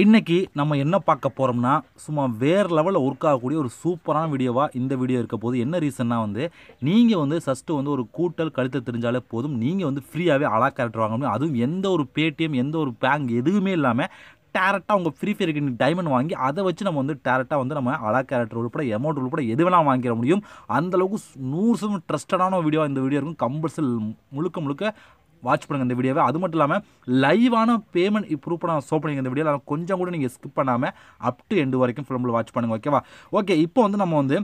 இன்றைக்கி நம்ம என்ன பார்க்க போகிறோம்னா சும்மா வேறு லெவலில் ஒர்க் ஆகக்கூடிய ஒரு சூப்பரான வீடியோவாக இந்த வீடியோ இருக்க போது என்ன ரீசன்னா வந்து நீங்கள் வந்து ஃபஸ்ட்டு வந்து ஒரு கூட்டல் கழுத்தை தெரிஞ்சாலே போதும் நீங்கள் வந்து ஃப்ரீயாகவே அலா கேரக்டர் வாங்க முடியும் அதுவும் எந்த ஒரு பேடிஎம் எந்த ஒரு பேங்க் எதுவுமே இல்லாமல் டேரக்டாக உங்கள் ஃப்ரீ ஃபயருக்கு நீங்கள் டைமண்ட் வாங்கி அதை வச்சு நம்ம வந்து டேரெக்டாக வந்து நம்ம அலா கேரக்டர் உள்பட அமௌண்ட் உள்பட எது வேணால் வாங்கிட முடியும் அந்தளவுக்கு நூறு சதவீதம் ட்ரஸ்டடான வீடியோ இந்த வீடியோ இருக்கும் கம்பல்சரி முழுக்க முழுக்க வாட்ச் பண்ணுங்கள் இந்த வீடியோவை அது மட்டும் இல்லாமல் லைவான பேமெண்ட் ப்ரூஃப் நான் ஷோ பண்ணிங்க இந்த வீடியோவில் கொஞ்சம் கூட நீங்கள் ஸ்கிப் பண்ணாமல் அப் டு எண்டு வரைக்கும் ஃபுல்லம்புள் வாட்ச் பண்ணுங்கள் ஓகேவா ஓகே இப்போ வந்து நம்ம வந்து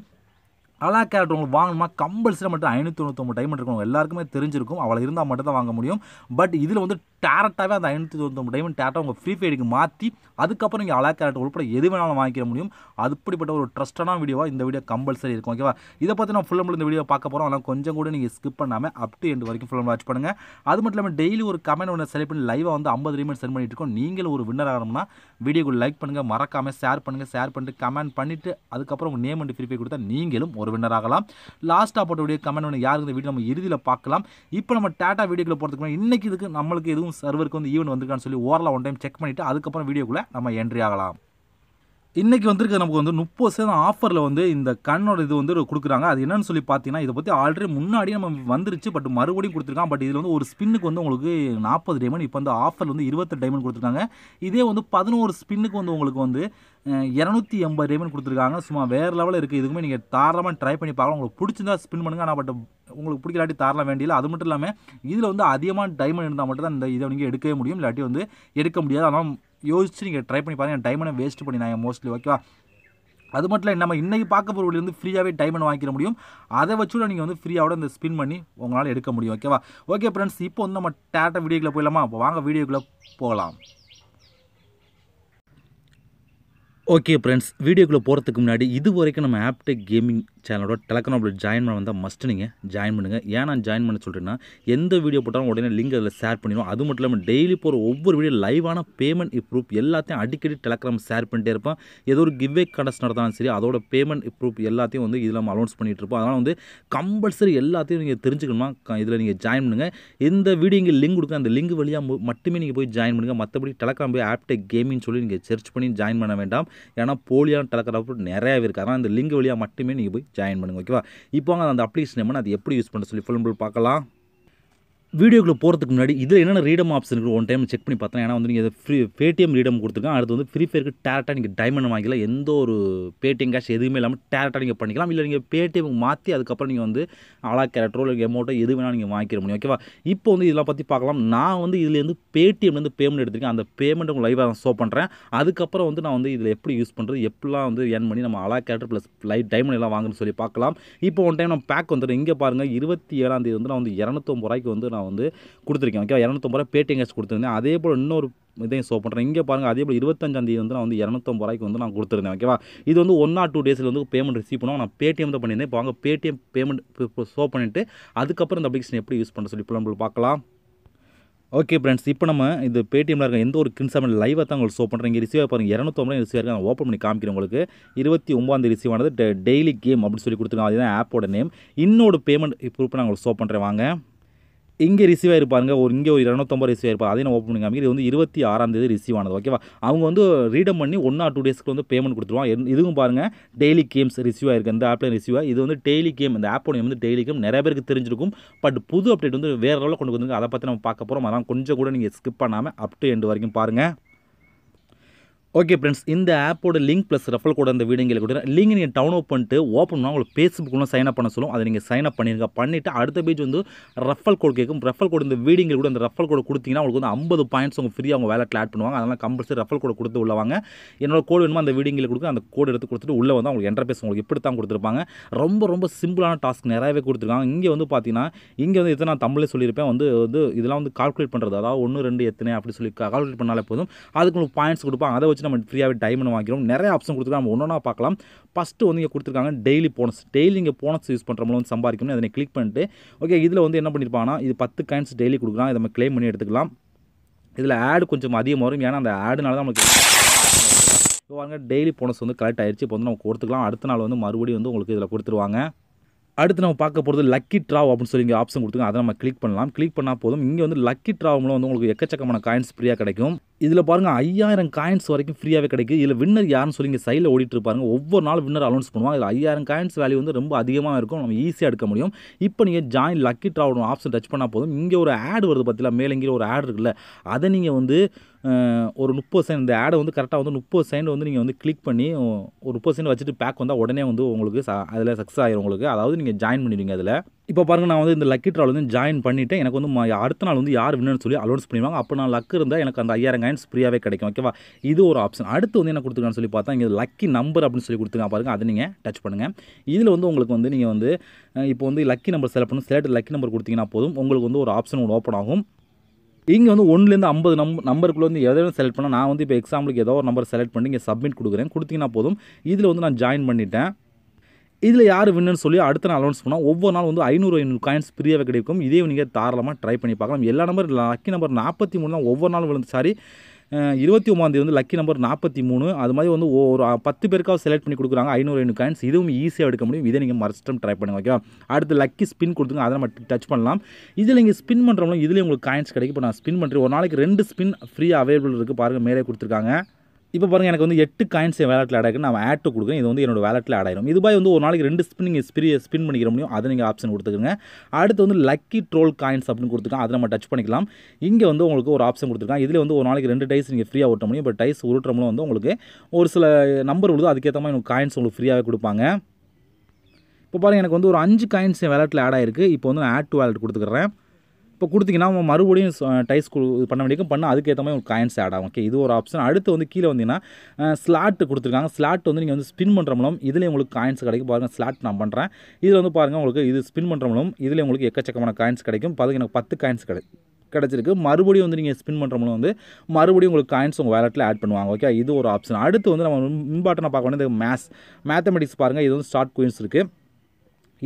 அலா கேரக்டர் உங்களுக்கு வாங்கணுமா கம்பல்சரி மட்டும் ஐநூற்றி தொண்ணூற்றொம்பது டைம் இருக்கணும் எல்லாருக்குமே தெரிஞ்சிருக்கும் அவளை இருந்தால் மட்டும் தான் வாங்க முடியும் பட் இதில் வந்து டேரக்டாகவே அந்த ஐநூற்றி தொண்ணூத்தொம்பது டைமண்ட் டேரக்டாக உங்கள் ஃப்ரீ ஃபயருக்கு மாற்றி அதுக்கப்புறம் நீங்கள் அலா கேரக்டர் உட்பட எது வேணாலும் வாங்கிக்க முடியும் அப்படிப்பட்ட ஒரு ட்ரஸ்டான வீடியோவாக இந்த வீடியோ கம்பல்சரி இருக்கும் ஓகேவா இதை பற்றி நான் ஃபுல் இந்த வீடியோ பார்க்க போகிறோம் அதெல்லாம் கொஞ்சம் கூட நீங்கள் ஸ்கிப் பண்ணாமல் அப் டு எண்டு வரைக்கும் ஃபுல் வாட்ச் பண்ணுங்கள் அது மட்டும் இல்லாமல் டெய்லி ஒரு கமெண்ட் ஒன்று செலக்ட் பண்ணி லைவாக வந்து ஐம்பது ரீமெண்ட் சென்ட் பண்ணிட்டு இருக்கோம் நீங்களும் ஒரு வின்னர் ஆகணும்னா வீடியோக்கு லைக் பண்ணுங்கள் மறக்காமல் ஷேர் பண்ணுங்கள் ஷேர் பண்ணிட்டு கமெண்ட் பண்ணிவிட்டு அதுக்கப்புறம் உங்கள் நேம் அண்ட் ஃப்ரீ ஃபயர் கொடுத்தா நீங்களும் ஒரு வின்னர் ஆகலாம் லாஸ்ட்டாக போட்ட வீடியோ கமெண்ட் ஒன்று யாருக்கு இந்த வீடியோ நம்ம இறுதியில் பார்க்கலாம் இப்போ நம்ம டேட்டா வீடியோக்குள்ளே போகிறதுக்கு இன்னைக்கு இதுக்கு நம்மளுக்கு எதுவும் சர்வருக்கு வந்து ஈவெண்ட் வந்திருக்கான்னு சொல்லி ஓரளவு ஒன் டைம் செக் பண்ணிவிட்டு அதுக்கப்புறம் வீடியோக்குள்ளே நம்ம என்ட்ரி ஆகலாம் இன்றைக்கி வந்திருக்க நமக்கு வந்து முப்பது சதவீதம் ஆஃபரில் வந்து இந்த கண்ணோட இது வந்து கொடுக்குறாங்க அது என்னன்னு சொல்லி பார்த்தீங்கன்னா இதை பற்றி ஆல்ரெடி முன்னாடி நம்ம வந்துருச்சு பட் மறுபடியும் கொடுத்துருக்கான் பட் இதில் வந்து ஒரு ஸ்பின்னுக்கு வந்து உங்களுக்கு நாற்பது டைமண்ட் இப்போ வந்து ஆஃபர் வந்து இருபத்தெட்டு டைமண்ட் கொடுத்துருக்காங்க இதே வந்து பதினோரு ஸ்பின்னுக்கு வந்து உங்களுக்கு வந்து இரநூத்தி எண்பது டைமண்ட் கொடுத்துருக்காங்க சும்மா வேறு லெவலில் இருக்குது இதுக்குமே நீங்கள் தாராளமாக ட்ரை பண்ணி பார்க்கலாம் உங்களுக்கு பிடிச்சிருந்தா ஸ்பின் பண்ணுங்கள் ஆனால் பட் உங்களுக்கு பிடிக்கலாட்டி தாரலாம் வேண்டியில் அது மட்டும் இல்லாமல் இதில் வந்து அதிகமாக டைமண்ட் இருந்தால் மட்டும் தான் இந்த இதை நீங்கள் எடுக்கவே முடியும் இல்லாட்டி வந்து எடுக்க முடியாது ஆனால் யோசிச்சு நீங்கள் ட்ரை பண்ணி பாருங்கள் டைமண்டை வேஸ்ட் பண்ணினாங்க மோஸ்ட்லி ஓகேவா அது மட்டும் இல்லை நம்ம இன்றைக்கி பார்க்க போகிற வழி வந்து ஃப்ரீயாகவே டைமண்ட் வாங்கிக்க முடியும் அதை வச்சு நீங்கள் வந்து ஃப்ரீயாக இந்த ஸ்பின் பண்ணி உங்களால் எடுக்க முடியும் ஓகேவா ஓகே ஃப்ரெண்ட்ஸ் இப்போ வந்து நம்ம டேட்டா வீடியோக்குள்ளே போயிடலாமா அப்போ வாங்க வீடியோக்குள்ளே போகலாம் ஓகே ஃப்ரெண்ட்ஸ் வீடியோக்குள்ளே போகிறதுக்கு முன்னாடி இது வரைக்கும் நம்ம ஆப்டெக் கேமிங் சேனலோட டெலக்ராம் அப்படி ஜாயின் பண்ண வந்தால் மஸ்ட் நீங்கள் ஜாயின் பண்ணுங்கள் ஏன் நான் ஜாயின் பண்ண சொல்கிறேன்னா எந்த வீடியோ போட்டாலும் உடனே லிங்க் அதில் ஷேர் பண்ணிடுவோம் அது மட்டும் இல்லாமல் டெய்லி போகிற ஒவ்வொரு வீடியோ லைவான பேமெண்ட் ப்ரூஃப் எல்லாத்தையும் அடிக்கடி டெலக்ராம் ஷேர் பண்ணிட்டே இருப்பேன் ஏதோ ஒரு கிவ்வே கண்டஸ்ட் நடந்தாலும் சரி அதோட பேமெண்ட் இப்ரூப் எல்லாத்தையும் வந்து இதில் நம்ம அனௌன்ஸ் பண்ணிகிட்டு இருப்போம் அதனால் வந்து கம்பல்சரி எல்லாத்தையும் நீங்கள் தெரிஞ்சுக்கணுமா இதில் நீங்கள் ஜாயின் பண்ணுங்கள் எந்த வீடியோ இங்கே லிங்க் கொடுக்க அந்த லிங்க் வழியாக மட்டுமே நீங்கள் போய் ஜாயின் பண்ணுங்கள் மற்றபடி டெலக்ராம் போய் ஆப்டெக் கேமிங்னு சொல்லி நீங்கள் சர்ச் பண்ணி ஜாயின் பண்ண வேண்டாம் ஏன்னா போலியான டெலகிராம் நிறையாவே இருக்குது அதனால் இந்த லிங்க் வழியாக மட்டுமே நீங்கள் போய் ஜாயின் பண்ணுங்க ஓகேவா இப்போ அந்த அப்ளிகேஷன் அது எப்படி யூஸ் பண்ண சொல்லி ஃபுல் பார்க்கலாம் வீடியோக்குள்ளே போகிறதுக்கு முன்னாடி இதில் என்னென்ன ரீடம் ஆப்ஷன் இருக்குது ஒன் டைம் செக் பண்ணி பார்த்தேன் ஏன்னா வந்து நீங்கள் ஃப்ரீ பேடிஎம் ரீடம் கொடுத்துருக்கோம் அடுத்து வந்து ஃப்ரீ ஃபயருக்கு டேரெக்டாக நீங்கள் டைமண்ட் வாங்கிக்கலாம் எந்த ஒரு பேடிஎம் கேஷ் எதுவுமே இல்லாமல் டேரெக்டாக நீங்கள் பண்ணிக்கலாம் இல்லை நீங்கள் பேடிஎம் மாற்றி அதுக்கப்புறம் நீங்கள் வந்து அலா கேரக்டரோ இல்லை எமௌண்ட்டோ எது வேணால் நீங்கள் வாங்கிக்கிற முடியும் ஓகேவா இப்போ வந்து இதெல்லாம் பற்றி பார்க்கலாம் நான் வந்து இதுலேருந்து பேடிஎம்லேருந்து பேமெண்ட் எடுத்துருக்கேன் அந்த பேமெண்ட் உங்கள் லைவாக தான் ஷோ பண்ணுறேன் அதுக்கப்புறம் வந்து நான் வந்து இதில் எப்படி யூஸ் பண்ணுறது எப்படிலாம் வந்து ஏர்ன் பண்ணி நம்ம அலா கேரக்டர் ப்ளஸ் லைட் டைமண்ட் எல்லாம் வாங்கணும்னு சொல்லி பார்க்கலாம் இப்போ ஒன் டைம் நம்ம பேக் வந்துடுறேன் இங்கே பாருங்கள் இருபத்தி ஏழாம் தேதி வந்து நான் வந்து இரநூத்தொம்பது ரூபாய்க்கு வந்து நான் நான் வந்து கொடுத்துருக்கேன் ஓகே இரநூத்தொம்பது ரூபா பேடிஎம் கேஷ் கொடுத்துருந்தேன் அதே போல் இன்னொரு இதையும் ஷோ பண்ணுறேன் இங்கே பாருங்கள் அதே போல் இருபத்தஞ்சாந்தேதி வந்து நான் வந்து இரநூத்தம்பது ரூபாய்க்கு வந்து நான் கொடுத்துருந்தேன் ஓகேவா இது வந்து ஒன் ஆர் டூ டேஸில் வந்து பேமெண்ட் ரிசீவ் பண்ணுவோம் நான் பேடிஎம் தான் பண்ணியிருந்தேன் இப்போ வாங்க பேடிஎம் பேமெண்ட் ஷோ பண்ணிவிட்டு அதுக்கப்புறம் இந்த அப்ளிகேஷன் எப்படி யூஸ் பண்ண சொல்லி இப்போ நம்மளுக்கு பார்க்கலாம் ஓகே ஃப்ரெண்ட்ஸ் இப்போ நம்ம இந்த பேடிஎம்ல இருக்க எந்த ஒரு கின்சாமல் லைவாக தான் உங்களுக்கு ஷோ பண்ணுறேன் இங்கே ரிசீவாக பாருங்கள் இரநூத்தொம்பது ரிசீவாக இருக்குது நான் ஓப்பன் பண்ணி காமிக்கிறேன் உங்களுக்கு இருபத்தி ஒம்பதாந்தேதி ரிசீவ் ஆனது டெய்லி கேம் அப்படின்னு சொல்லி கொடுத்துருக்கோம் அதுதான் ஆப்போட நேம் இன்னொரு பேமெண்ட் ப்ரூஃப் நான் உங்களுக்கு ஷோ பண்ணுறேன் வாங்க இங்கே ரிசீவ் ஆயிருப்பாருங்க ஒரு இங்கே ஒரு இரநூத்தொம்பது ரிசீவ் ஆயிருப்பா அதே நான் ஓப்பன் பண்ணி காமிக்கிறேன் இது வந்து இருபத்தி ஆறாம் தேதி ரிசீவ் ஆனது ஓகேவா அவங்க வந்து ரீடம் பண்ணி ஒன் ஆர் டூ டேஸ்க்கு வந்து பேமெண்ட் கொடுத்துருவாங்க இதுவும் பாருங்கள் டெய்லி கேம்ஸ் ரிசீவ் ஆயிருக்கு இந்த ஆப்பில் ரிசீவ் இது வந்து டெய்லி கேம் இந்த ஆப்போட வந்து டெய்லி கேம் நிறைய பேருக்கு தெரிஞ்சிருக்கும் பட் புது அப்டேட் வந்து வேறு லெவலில் கொண்டு வந்துருங்க அதை பற்றி நம்ம பார்க்க போகிறோம் அதான் கொஞ்சம் கூட நீங்கள் ஸ்கிப் பண்ணாமல் அப் டு எண்டு வரைக்கும் பாருங்கள் ஓகே ஃப்ரெண்ட்ஸ் இந்த ஆப்போட லிங்க் ப்ளஸ் ரெஃபல் கூட அந்த வீடு எங்களுக்கு கொடுக்குறேன் லிங்க் நீங்கள் டவுன்லோட் பண்ணிட்டு ஓப்பன் பண்ணால் உங்களுக்கு ஃபேஸ்புக்குள்ள சைன் அப் பண்ண சொல்லும் அதை நீங்கள் சைன் அப் பண்ணிருங்க பண்ணிவிட்டு அடுத்த பேஜ் வந்து ரெஃபல் கோட் கேட்கும் ரெஃபல் கோட் இந்த வீடியோ கூட அந்த ரெஃபல் கோட் கொடுத்தீங்கன்னா உங்களுக்கு வந்து ஐம்பது பாயிண்ட்ஸ் உங்கள் ஃப்ரீயாக அவங்க வேலை ஆட் பண்ணுவாங்க அதனால் கம்பல்சரி ரெஃபல் கோட் கொடுத்து உள்ளவாங்க என்னோட கோடு வேணுமோ அந்த வீடியோ எங்களுக்கு கொடுக்க அந்த கோடு எடுத்து கொடுத்துட்டு உள்ளே வந்து அவங்களுக்கு பேச உங்களுக்கு இப்படி தான் கொடுத்துருப்பாங்க ரொம்ப ரொம்ப சிம்பிளான டாஸ்க் நிறையவே கொடுத்துருக்காங்க இங்கே வந்து பார்த்தீங்கன்னா இங்கே வந்து இதை நான் தமிழே சொல்லியிருப்பேன் வந்து வந்து இதெல்லாம் வந்து கால்குலேட் பண்ணுறது அதாவது ஒன்று ரெண்டு எத்தனை அப்படி சொல்லி கால்குலேட் பண்ணாலே போதும் அதுக்கு உங்களுக்கு பாயிண்ட்ஸ் கொடுப்பாங்க அதை வச்சு நம்ம ஃப்ரீயாகவே டைமண்ட் வாங்கிறோம் நிறைய ஆப்ஷன் கொடுத்துருக்காங்க நம்ம ஒன்றா பார்க்கலாம் ஃபஸ்ட்டு வந்து இங்கே கொடுத்துருக்காங்க டெய்லி போனஸ் டெய்லி இங்கே போனஸ் யூஸ் பண்ணுற மூலம் வந்து சம்பாதிக்கணும் அதை கிளிக் பண்ணிட்டு ஓகே இதில் வந்து என்ன பண்ணியிருப்பாங்கன்னா இது பத்து காயின்ஸ் டெய்லி கொடுக்கலாம் இதை நம்ம கிளைம் பண்ணி எடுத்துக்கலாம் இதில் ஆடு கொஞ்சம் அதிகம் வரும் ஏன்னா அந்த ஆடுனால தான் நம்மளுக்கு வாங்க டெய்லி போனஸ் வந்து கலெக்ட் ஆயிடுச்சு இப்போ வந்து நம்ம கொடுத்துக்கலாம் அடுத்த நாள் வந்து மறுபடியும் வந்து உங்களுக்கு இதில் கொடுத்துருவாங்க அடுத்து நம்ம பார்க்க போகிறது லக்கி ட்ராவ் அப்படின்னு சொல்லி இங்கே ஆப்ஷன் கொடுத்துருக்காங்க அதை நம்ம கிளிக் பண்ணலாம் கிளிக் பண்ணால் போதும் இங்கே வந்து லக்கி மூலம் வந்து உங்களுக்கு எக்கச்சக்கமான காயின்ஸ் ஃப்ரீயாக கிடைக்கும் இதில் பாருங்கள் ஐயாயிரம் காயின்ஸ் வரைக்கும் ஃப்ரீயாகவே கிடைக்கும் இதில் வின்னர் யாருன்னு சொல்லி இங்கே சைடில் இருப்பாங்க ஒவ்வொரு நாள் வின்னர் அலௌன்ஸ் பண்ணுவாங்க இதில் ஐயாயிரம் காயின்ஸ் வேல்யூ வந்து ரொம்ப அதிகமாக இருக்கும் நம்ம ஈஸியாக எடுக்க முடியும் இப்போ நீங்கள் join lucky draw option touch பண்ணால் போதும் இங்கே ஒரு ஆட் வருது பார்த்தீங்களா மேலங்கிற ஒரு ஆட் இருக்குல்ல அதை நீங்கள் வந்து ஒரு முப்பது செகண்ட் இந்த ஆடை வந்து கரெக்டாக வந்து முப்பது செகண்ட் வந்து நீங்கள் வந்து கிளிக் பண்ணி ஒரு முப்பது செகண்ட் வச்சுட்டு பேக் வந்தால் உடனே வந்து உங்களுக்கு ச அதில் சக்ஸஸ் ஆகிடும் உங்களுக்கு அதாவது நீங்கள் ஜாயின் பண்ணிடுவீங்க அதில் இப்போ பாருங்கள் நான் வந்து இந்த லக்கி ட்ரால் வந்து ஜாயின் பண்ணிவிட்டேன் எனக்கு வந்து அடுத்த நாள் வந்து யார் வின்னு சொல்லி அலோன்ஸ் பண்ணிவாங்க அப்போ நான் லக்கு இருந்தால் எனக்கு அந்த ஐயாயிரம் காயின்ஸ் ஃப்ரீயாகவே கிடைக்கும் ஓகேவா இது ஒரு ஆப்ஷன் அடுத்து வந்து என்ன கொடுத்துருக்கான்னு சொல்லி பார்த்தா இங்கே லக்கி நம்பர் அப்படின்னு சொல்லி கொடுத்துருக்காங்க பாருங்கள் அதை நீங்கள் டச் பண்ணுங்கள் இதில் வந்து உங்களுக்கு வந்து நீங்கள் வந்து இப்போ வந்து லக்கி நம்பர் செலக்ட் பண்ணணும் செலக்ட் லக்கி நம்பர் கொடுத்தீங்கன்னா போதும் உங்களுக்கு வந்து ஒரு ஆப்ஷன் ஒன்று ஓப்பன் ஆகும் இங்கே வந்து ஒன்றுலேருந்து ஐம்பது நம் நம்பருக்குள்ளே வந்து எதை செலக்ட் பண்ணால் நான் வந்து இப்போ எக்ஸாம்பிளுக்கு ஏதோ ஒரு நம்பர் செலக்ட் பண்ணி இங்கே சப்மிட் கொடுக்குறேன் கொடுத்தீங்கன்னா போதும் இதில் வந்து நான் ஜாயின் பண்ணிட்டேன் இதில் யார் வின்னு சொல்லி அடுத்த நாள் அனௌன்ஸ் பண்ணால் ஒவ்வொரு நாள் வந்து ஐநூறு ஐநூறு காயின்ஸ் ஃப்ரீயாக கிடைக்கும் இதே நீங்கள் தாராளமாக ட்ரை பண்ணி பார்க்கலாம் எல்லா நம்பர் லக்கி நம்பர் நாற்பத்தி மூணு தான் ஒவ்வொரு நாள் விழுந்து சாரி இருபத்தி ஒம்பதாந்தேதி வந்து லக்கி நம்பர் நாற்பத்தி மூணு அது மாதிரி வந்து ஒரு பத்து பேருக்காக செலக்ட் பண்ணி கொடுக்குறாங்க ஐநூறு ஐநூறு காயின்ஸ் இதுவும் ஈஸியாக எடுக்க முடியும் இதை நீங்கள் மறுஸ்ட் ட்ரை பண்ணுங்க ஓகேவா அடுத்து லக்கி ஸ்பின் கொடுத்துங்க அதை நம்ம டச் பண்ணலாம் இதில் நீங்கள் ஸ்பின் பண்ணுறவங்களும் இதில் உங்களுக்கு காயின்ஸ் கிடைக்கும் இப்போ நான் ஸ்பின் பண்ணுறேன் ஒரு நாளைக்கு ரெண்டு ஸ்பின் ஃப்ரீ அவைலபிள் இருக்குது பாருங்கள் மேலே கொடுத்துருக்காங்க இப்போ பாருங்கள் எனக்கு வந்து எட்டு காயின்ஸ் என் வேலட்டில் ஆடாக்கு நான் ஆட்டு கொடுக்குறேன் இது வந்து என்னோட வேலட்டில் ஆட் ஆயிரும் இது வந்து ஒரு நாளைக்கு ரெண்டு ஸ்பின் நீங்கள் ஸ்பிரி ஸ்பின் பண்ணிக்கிற முடியும் அதை நீங்கள் ஆப்ஷன் கொடுத்துக்கோங்க அடுத்து வந்து லக்கி ட்ரோல் காயின்ஸ் அப்படின்னு கொடுத்துருக்கோம் அதை நம்ம டச் பண்ணிக்கலாம் இங்கே வந்து உங்களுக்கு ஒரு ஆப்ஷன் கொடுத்துருக்காங்க இதில் வந்து ஒரு நாளைக்கு ரெண்டு டைஸ் நீங்கள் ஃப்ரீயாக ஓட்ட முடியும் இப்போ டைஸ் உருட்டுறவங்களும் வந்து உங்களுக்கு ஒரு சில நம்பர் விழுது அதுக்கேற்ற மாதிரி உங்களுக்கு காயின்ஸ் உங்களுக்கு ஃப்ரீயாகவே கொடுப்பாங்க இப்போ பாருங்கள் எனக்கு வந்து ஒரு அஞ்சு காயின்ஸ் என் வேலட்டில் ஆட் ஆயிருக்கு இப்போ வந்து நான் ஆட் டூ வேலட் கொடுத்துக்கிறேன் இப்போ கொடுத்தீங்கன்னா அவன் மறுபடியும் டைஸ் பண்ண வேண்டியக்கும் பண்ணால் அதுக்கேற்ற மாதிரி உங்களுக்கு காயின்ஸ் ஆட் ஆகும் ஓகே இது ஒரு ஆப்ஷன் அடுத்து வந்து கீழே வந்தீங்கன்னா ஸ்லாட் கொடுத்துருக்காங்க ஸ்லாட் வந்து நீங்கள் வந்து ஸ்பின் பண்ணுற மூலம் இதில் உங்களுக்கு காயின்ஸ் கிடைக்கும் பாருங்கள் ஸ்லாட் நான் பண்ணுறேன் இதில் வந்து பாருங்கள் உங்களுக்கு இது ஸ்பின் பண்ணுற மூலம் இதில் உங்களுக்கு எக்கச்சக்கமான காயின்ஸ் கிடைக்கும் பார்த்துங்க எனக்கு பத்து காயின்ஸ் கிடைக்கும் கிடச்சிருக்கு மறுபடியும் வந்து நீங்கள் ஸ்பின் பண்ணுற மூலம் வந்து மறுபடியும் உங்களுக்கு காயின்ஸ் உங்கள் வேலெட்டில் ஆட் பண்ணுவாங்க ஓகே இது ஒரு ஆப்ஷன் அடுத்து வந்து நம்ம இம்பார்ட்டண்ட்டாக பார்க்க வேண்டியது மேத்ஸ் மேத்தமெட்டிக்ஸ் பாருங்கள் இது வந்து ஸ்டார்ட் குயின்ஸ் இருக்குது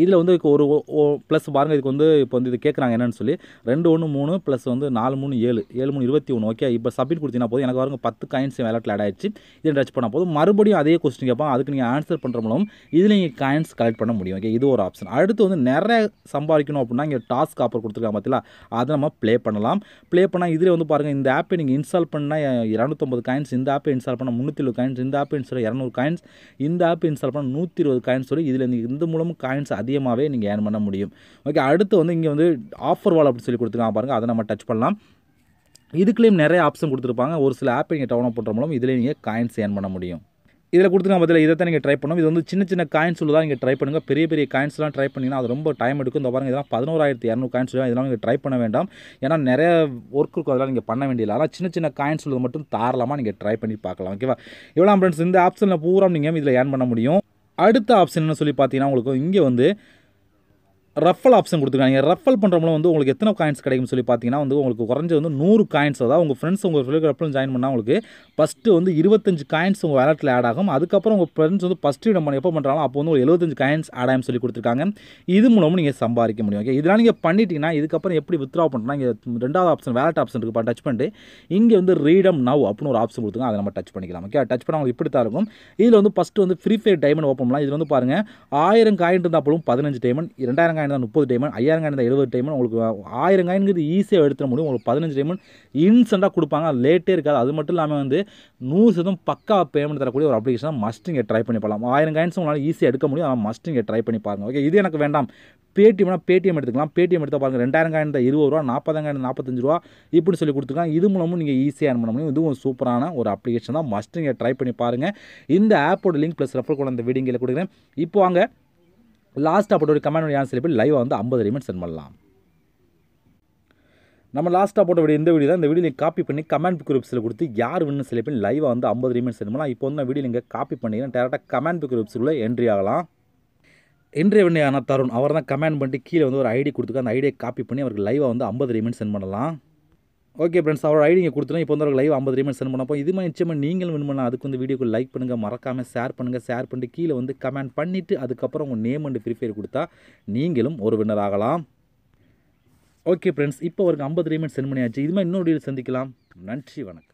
இதில் வந்து ஒரு ஓ ப்ளஸ் பாருங்கள் இதுக்கு வந்து இப்போ வந்து இது கேட்குறாங்க என்னென்னு சொல்லி ரெண்டு ஒன்று மூணு ப்ளஸ் வந்து நாலு மூணு ஏழு ஏழு மூணு இருபத்தி ஒன்று ஓகே இப்போ சப்மிட் கொடுத்தீங்கன்னா போதும் எனக்கு பாருங்க பத்து காயின்ஸ் விளையாட்டில் ஆட் ஆயிடுச்சு இதை டச் பண்ணால் போதும் மறுபடியும் அதே கொஸ்டின் கேட்பாங்க அதுக்கு நீங்கள் ஆன்சர் பண்ணுற மூலம் இதில் நீங்கள் காயின்ஸ் கலெக்ட் பண்ண முடியும் ஓகே இது ஒரு ஆப்ஷன் அடுத்து வந்து நிறைய சம்பாதிக்கணும் அப்படின்னா இங்கே டாஸ்க் ஆப்பர் கொடுத்துருக்காங்க பார்த்தீங்களா அதை நம்ம ப்ளே பண்ணலாம் ப்ளே பண்ணால் இதில் வந்து பாருங்கள் இந்த ஆப்பை நீங்கள் இன்ஸ்டால் பண்ணால் இரநூத்தொம்பது காயின்ஸ் இந்த ஆப்பை இன்ஸ்டால் பண்ணால் முந்நூற்றி இருபது காயின்ஸ் இந்த ஆப்பை இன்ஸ்டால் இரநூறு காயின்ஸ் இந்த ஆப் இன்ஸ்டால் பண்ணால் நூற்றி இருபது காயின்ஸ் சொல்லி இதில் இந்த மூலமும் காயின்ஸ் அதிகமாகவே நீங்கள் ஏர்ன் பண்ண முடியும் ஓகே அடுத்து வந்து இங்கே வந்து ஆஃபர் வால் அப்படின்னு சொல்லி கொடுத்துருக்காங்க பாருங்கள் அதை நம்ம டச் பண்ணலாம் இதுக்குள்ளேயும் நிறைய ஆப்ஷன் கொடுத்துருப்பாங்க ஒரு சில ஆப்பை நீங்கள் டவுன் பண்ணுற மூலம் இதில் நீங்கள் காயின்ஸ் ஏர்ன் பண்ண முடியும் இதில் கொடுத்துருக்க பதில் இதை தான் நீங்கள் ட்ரை பண்ணும் இது வந்து சின்ன சின்ன காயின்ஸ் தான் நீங்கள் ட்ரை பண்ணுங்கள் பெரிய பெரிய காயின்ஸ்லாம் ட்ரை பண்ணிங்கன்னா அது ரொம்ப டைம் எடுக்கும் இந்த பாருங்கள் இதெல்லாம் பதினோராயிரத்தி இரநூறு காயின்ஸ் இதெல்லாம் நீங்கள் ட்ரை பண்ண வேண்டாம் ஏன்னா நிறைய ஒர்க் இருக்கும் அதெல்லாம் நீங்கள் பண்ண வேண்டியது ஆனால் சின்ன சின்ன காயின்ஸ் உள்ளது மட்டும் தாராளமாக நீங்கள் ட்ரை பண்ணி பார்க்கலாம் ஓகேவா இவ்வளோ ஃப்ரெண்ட்ஸ் இந்த ஆப்ஷனில் பூரா நீங்கள் இதில் ஏர்ன் பண்ண முடியும் அடுத்த ஆப்ஷன் சொல்லி பார்த்தீங்கன்னா உங்களுக்கு இங்கே வந்து ரஃபல் ஆப்ஷன் கொடுத்துருக்காங்க ரஃபல் பண்ணுறவங்களும் வந்து உங்களுக்கு எத்தனை காயின்ஸ் கிடைக்கும் சொல்லி பார்த்தீங்கன்னா வந்து உங்களுக்கு குறைஞ்ச வந்து நூறு காயின்ஸ் அதாவது உங்கள் ஃப்ரெண்ட்ஸ் உங்கள் ஃபிலிப் ரஃபல் ஜாயின் பண்ணால் உங்களுக்கு ஃபஸ்ட்டு வந்து இருபத்தஞ்சு காயின்ஸ் உங்கள் வேலட்டில் ஆட் ஆகும் அதுக்கப்புறம் உங்கள் ஃப்ரெண்ட்ஸ் வந்து ஃபஸ்ட்டு இடம் பண்ணி எப்போ பண்ணுறாலும் அப்போ வந்து ஒரு எழுபத்தஞ்சு காயின்ஸ் ஆடாயம் சொல்லி கொடுத்துருக்காங்க இது மூலமும் நீங்கள் சம்பாதிக்க முடியும் ஓகே இதெல்லாம் நீங்கள் பண்ணிட்டீங்கன்னா இதுக்கப்புறம் எப்படி வித்ரா பண்ணுறோம்னா இங்கே ரெண்டாவது ஆப்ஷன் வேலட் ஆப்ஷன் இருக்குது டச் பண்ணிட்டு இங்கே வந்து ரீடம் நவ் அப்படின்னு ஒரு ஆப்ஷன் கொடுத்துருங்க அதை நம்ம டச் பண்ணிக்கலாம் ஓகே டச் பண்ணால் உங்களுக்கு இப்படி தான் இருக்கும் இதில் வந்து ஃபஸ்ட்டு வந்து ஃப்ரீ ஃபயர் டைமண்ட் ஓப்பன் பண்ணலாம் இதில் வந்து பாருங்கள் ஆயிரம் காயின் இருந்தால் போலும் பதினஞ்சு டைமண்ட் ரெண்டாயிரம் காயின் தான் முப்பது டைமண்ட் ஐயாயிரம் காயின் தான் எழுபது டைமண்ட் உங்களுக்கு ஆயிரம் காயின்கிறது ஈஸியாக எடுத்துட முடியும் உங்களுக்கு பதினஞ்சு டைமண்ட் இன்சென்ட்டாக கொடுப்பாங்க அது லேட்டே இருக்காது அது மட்டும் இல்லாமல் வந்து நூறு சதம் பக்கா பேமெண்ட் தரக்கூடிய ஒரு அப்ளிகேஷன் மஸ்ட் இங்கே ட்ரை பண்ணி பண்ணலாம் ஆயிரம் காயின்ஸ் உங்களால் ஈஸியாக எடுக்க முடியும் ஆனால் மஸ்ட் இங்கே ட்ரை பண்ணி பாருங்கள் ஓகே இது எனக்கு வேண்டாம் பேடிஎம்னா பேடிஎம் எடுத்துக்கலாம் பேடிஎம் எடுத்தால் பாருங்கள் ரெண்டாயிரம் காயின் தான் இருபது ரூபா நாற்பதாயிரம் நாற்பத்தஞ்சு ரூபா இப்படி சொல்லி கொடுத்துருக்காங்க இது மூலமும் நீங்கள் ஈஸியாக பண்ண முடியும் இதுவும் சூப்பரான ஒரு அப்ளிகேஷன் தான் மஸ்ட் இங்கே ட்ரை பண்ணி பாருங்கள் இந்த ஆப்போட லிங்க் ப்ளஸ் ரெஃபர் கூட அந்த வீடியோ கொடுக்குறேன் இப்போ வாங்க லாஸ்ட்டாக போட்ட ஒரு கமெண்ட் ஆன்சர் போய் லைவாக வந்து ஐம்பது ரிமெண்ட் சென்ட் பண்ணலாம் நம்ம லாஸ்ட்டாக போட்ட வீடியோ இந்த வீடியோ தான் இந்த வீடியோ காப்பி பண்ணி கமெண்ட் குரூப்ஸில் கொடுத்து யார் வின்னு சில பேர் லைவாக வந்து ஐம்பது ரீமெண்ட் சென்ட் பண்ணலாம் இப்போ வந்து நான் வீடியோ நீங்கள் காப்பி பண்ணிங்கன்னா டேரெக்டாக கமெண்ட் குரூப்ஸ்குள்ளே என்ட்ரி ஆகலாம் என்ட்ரி பண்ணி ஆனால் தருண் அவர் தான் கமெண்ட் பண்ணிட்டு கீழே வந்து ஒரு ஐடி கொடுத்துக்க அந்த ஐடியை காப்பி பண்ணி அவருக்கு லைவாக வந்து ஐம்பது ரீமெண்ட் சென்ட் பண்ணலாம் ஓகே ஃப்ரெண்ட்ஸ் அவரோட ஐடி நீங்கள் கொடுத்துருவோம் இப்போ வந்து லைவ் ஐம்பது ரீமெண்ட் சென்ட் பண்ணப்போ இது மாதிரி நிச்சயமாக நீங்களும் வின் பண்ணலாம் அதுக்கு வந்து வீடியோக்கு லைக் பண்ணுங்கள் மறக்காமல் ஷேர் பண்ணுங்கள் ஷேர் பண்ணிட்டு கீழே வந்து கமெண்ட் பண்ணிவிட்டு அதுக்கப்புறம் உங்கள் நேம் அண்ட் ப்ரிஃபேர் கொடுத்தா நீங்களும் ஒரு வின்னர் ஆகலாம் ஓகே ஃப்ரெண்ட்ஸ் இப்போ ஒரு ஐம்பது ரீமெண்ட் சென்ட் பண்ணியாச்சு இது மாதிரி இன்னொரு சந்திக்கலாம் நன்றி வணக்கம்